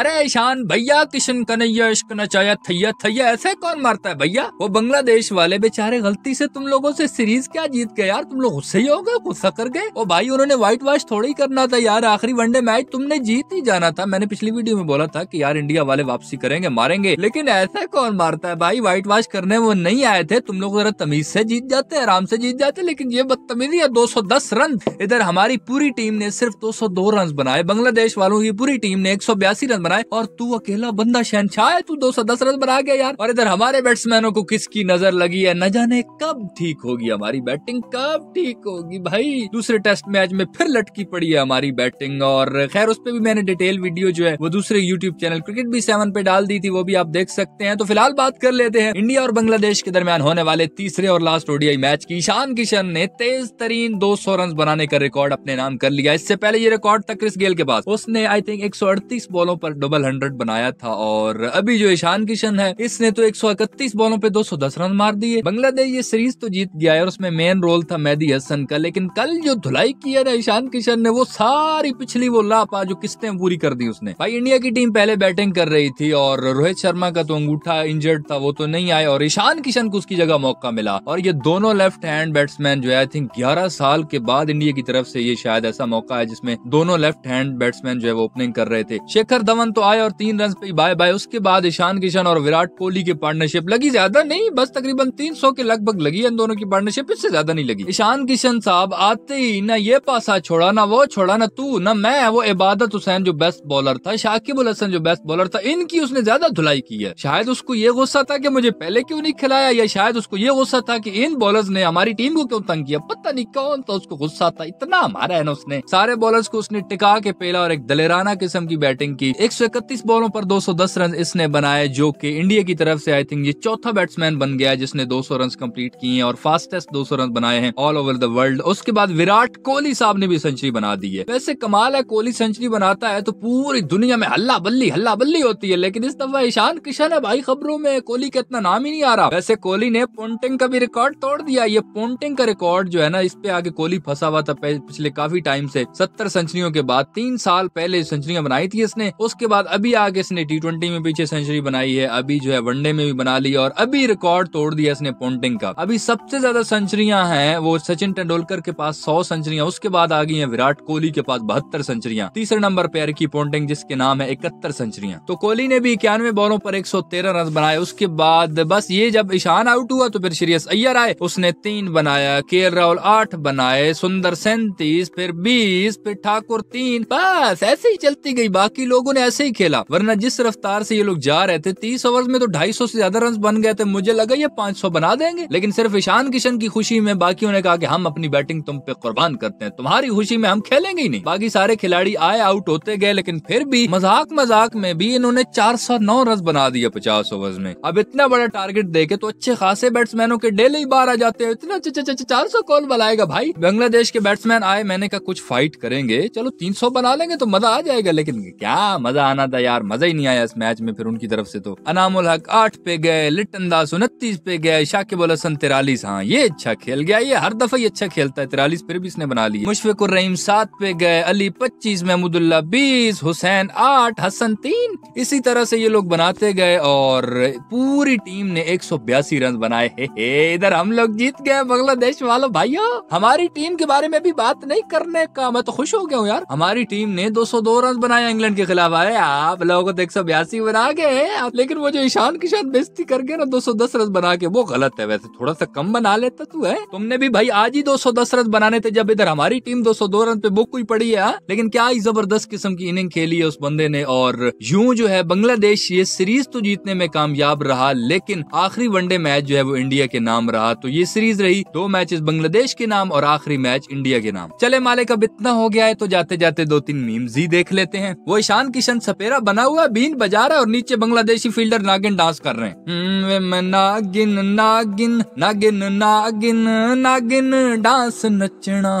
अरे ईशान भैया किशन कन्हैया इश्क नचाया थैया थैया ऐसे कौन मारता है भैया वो बांग्लादेश वाले बेचारे गलती से तुम लोगों से सीरीज क्या जीत गए यार तुम लोग गुस्से ही हो गए गुस्सा कर गए और भाई उन्होंने व्हाइट वॉश थोड़ा ही करना था यार आखिरी वनडे मैच तुमने जीत ही जाना था मैंने पिछली वीडियो में बोला था की यार इंडिया वाले वापसी करेंगे मारेंगे लेकिन ऐसा कौन मारता है भाई व्हाइट वॉश करने वो नहीं आए थे तुम लोग जरा तमीज से जीत जाते आराम से जीत जाते लेकिन ये बदतमीजी है दस रन इधर हमारी पूरी टीम ने सिर्फ दो रन बनाए बांग्लादेश वालों की पूरी टीम ने एक रन बनाए और तू अकेला बंदा शहनशाह है तू दो सौ दस रन बना गया यार और इधर हमारे बैट्समैनों को किसकी नजर लगी है न जाने कब ठीक होगी हमारी बैटिंग कब ठीक होगी भाई दूसरे टेस्ट मैच में फिर लटकी पड़ी है हमारी बैटिंग और खैर उस पर भी मैंने डिटेल वीडियो जो है वो दूसरे यूट्यूब चैनल क्रिकेट भी सेवन पे डाल दी थी वो भी आप देख सकते हैं तो फिलहाल बात कर लेते हैं इंडिया और बांग्लादेश के दरमियान होने वाले तीसरे और लास्ट ओडीआई मैच की ईशान किशन ने तेज तरीन दो सौ रन बनाने का रिकॉर्ड अपने नाम कर लिया इससे पहले ये रिकॉर्ड था क्रिस गेल के पास उसने आई थिंक एक बॉलों पर डबल हंड्रेड बनाया था और अभी जो ईशान किशन है इसने तो एक बॉलों पे 210 रन मार दिए बांग्लादेश ये सीरीज तो जीत गया है और उसमें मेन रोल था मेहदी हसन का लेकिन कल जो धुलाई किया ना ईशान किशन ने वो सारी पिछली वो लापा जो किस्तें पूरी कर दी उसने भाई इंडिया की टीम पहले बैटिंग कर रही थी और रोहित शर्मा का तो अंगूठा इंजर्ड था वो तो नहीं आया और ईशान किशन को उसकी जगह मौका मिला और ये दोनों लेफ्ट हैंड बैट्समैन जो है आई थिंक ग्यारह साल के बाद इंडिया की तरफ से ये शायद ऐसा मौका है जिसमें दोनों लेफ्ट हैंड बैट्समैन जो है वो ओपनिंग कर रहे थे शेखर धवन इक्यावन तो आए और तीन रन पे बाय बाय उसके बाद ईशान किशन और विराट कोहली की पार्टनरशिप लगी ज्यादा नहीं बस तकरीबन तीन सौ के लगभग लगी इन दोनों की पार्टनरशिप इससे ज्यादा नहीं लगी ईशान किशन साहब आते ही ना ये पासा छोड़ा ना वो छोड़ा ना तू ना मैं वो इबादत हुसैन जो बेस्ट बॉलर था शाकिबुल हसन जो बेस्ट बॉलर था इनकी उसने ज्यादा धुलाई की है शायद उसको ये गुस्सा था की मुझे पहले क्यों नहीं खिलाया या शायद उसको ये गुस्सा था की इन बॉलर ने हमारी टीम को क्यों तंग किया पता नहीं कौन था उसको गुस्सा था इतना हमारा है ना उसने सारे बॉलर को उसने टिका के पेला और एक दलेराना किस्म की बैटिंग की 131 बॉलों पर 210 रन इसने बनाए जो कि इंडिया की तरफ से आई थिंक ये चौथा बैट्समैन बन गया जिसने 200 रन कंप्लीट किए हैं और फास्टेस्ट 200 रन बनाए हैं ऑल ओवर द वर्ल्ड उसके बाद विराट कोहली साहब ने भी सेंचुरी बना दी है वैसे कमाल है कोहली सेंचुरी बनाता है तो पूरी दुनिया में हल्ला बल्ली हल्ला बल्ली होती है लेकिन इस दफा ईशान किशन है भाई खबरों में कोहली का इतना नाम ही नहीं आ रहा वैसे कोहली ने पोन्टिंग का भी रिकॉर्ड तोड़ दिया ये पोन्टिंग का रिकॉर्ड जो है ना इस पे आगे कोहली फंसा हुआ था पिछले काफी टाइम से सत्तर सेंचुरियों के बाद तीन साल पहले सेंचुरियां बनाई थी इसने उस उसके बाद अभी आगे इसने टी ट्वेंटी में पीछे सेंचुरी बनाई है अभी जो है वनडे में भी बना ली और अभी रिकॉर्ड तोड़ दिया इसने पोन्टिंग का अभी सबसे ज्यादा सेंचुरियां हैं वो सचिन तेंदुलकर के पास सौ सेंचुरियां उसके बाद आ गई है विराट कोहली के पास बहत्तर सेंचुरियां तीसरे नंबर पे एरिकी पोन्टिंग जिसके नाम है इकहत्तर सेंचुरियां तो कोहली ने भी इक्यानवे बॉलों पर एक रन बनाए उसके बाद बस ये जब ईशान आउट हुआ तो फिर श्रीयस अय्यर आए उसने तीन बनाया के राहुल आठ बनाए सुंदर सैंतीस फिर बीस फिर ठाकुर तीन बस ऐसे ही चलती गई बाकी लोगों ने ऐसे ही खेला वरना जिस रफ्तार से ये लोग जा रहे थे तीस ओवर में तो ढाई सौ ज्यादा रन बन गए थे मुझे लगा ये पांच सौ बना देंगे लेकिन सिर्फ ईशान किशन की खुशी में बाकी ने कहा की हम अपनी बैटिंग तुम पे कुर्बान करते हैं तुम्हारी खुशी में हम खेलेंगे ही नहीं बाकी सारे खिलाड़ी आए आउट होते गए लेकिन फिर भी मजाक मजाक में भी इन्होंने चार सौ नौ रन बना दिए पचास ओवर में अब इतना बड़ा टारगेट देखे तो अच्छे खासे बैट्समैनों के डेली बार आ जाते हैं इतना चार सौ कॉल बनाएगा भाई बांग्लादेश के बैट्समैन आए मैंने कहा कुछ फाइट करेंगे चलो तीन सौ बना लेंगे तो मजा आ जाएगा लेकिन क्या मजा मजा आना था यार मजा ही नहीं आया इस मैच में फिर उनकी तरफ से तो अनामुल हक आठ पे गए लिटन दास उनतीस पे गए शाकिब हसन तिरालीस हाँ ये अच्छा खेल गया ये हर दफा ये अच्छा खेलता है तिरालीस फिर भी इसने बना लिया मुशफिक रहीम सात पे गए अली पच्चीस महमूदुल्ला बीस हुसैन आठ हसन तीन इसी तरह से ये लोग बनाते गए और पूरी टीम ने एक सौ बयासी रन बनाए इधर हम लोग जीत गए बांग्लादेश वालों भाइयों हमारी टीम के बारे में भी बात नहीं करने का मैं तो खुश हो गया हूँ यार हमारी टीम ने दो सौ दो रन बनाया इंग्लैंड के खिलाफ अरे आप लोगों को तो एक सौ बयासी बना गए लेकिन वो जो ईशान के साथ बेजती करके ना दो सौ दस रस बना के वो गलत है वैसे थोड़ा सा कम बना लेता तू है तुमने भी भाई आज ही दो सौ दस रन बनाने थे जब इधर हमारी टीम दो सौ दो रन पे बुक हुई पड़ी है हाँ? लेकिन क्या ही जबरदस्त किस्म की इनिंग खेली है उस बंदे ने और यूं जो है बांग्लादेश ये सीरीज तो जीतने में कामयाब रहा लेकिन आखिरी वनडे मैच जो है वो इंडिया के नाम रहा तो ये सीरीज रही दो मैच बांग्लादेश के नाम और आखिरी मैच इंडिया के नाम चले मालिक अब इतना हो गया है तो जाते जाते दो तीन मीम्स ही देख लेते हैं वो ईशान किशन चंद सपेरा बना हुआ बीन बजा रहा है और नीचे बांग्लादेशी फील्डर नागिन डांस कर रहे हैं हम्म, नागिन नागिन नागिन नागिन नागिन डांस नचना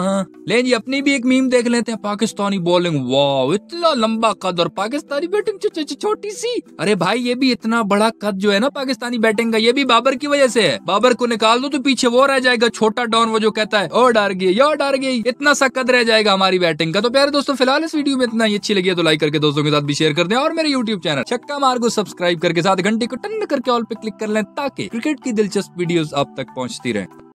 ले जी अपनी भी एक मीम देख लेते हैं पाकिस्तानी बॉलिंग वाह इतना लंबा कद और पाकिस्तानी बैटिंग छोटी सी अरे भाई ये भी इतना बड़ा कद जो है ना पाकिस्तानी बैटिंग का ये भी बाबर की वजह से है बाबर को निकाल दो तो पीछे वो रह जाएगा छोटा डॉन वो जो कहता है और डर गई यो डर गई इतना सा कद रह जाएगा हमारी बैटिंग का तो प्यारे दोस्तों फिलहाल इस वीडियो में इतना ही अच्छी लगी है तो लाइक करके दोस्तों के साथ भी शेयर कर दें और मेरे यूट्यूब चैनल छक्का मार को सब्सक्राइब करके साथ घंटे को टन करके ऑल पे क्लिक कर लें ताकि क्रिकेट की दिलचस्प वीडियोस आप तक पहुंचती रहे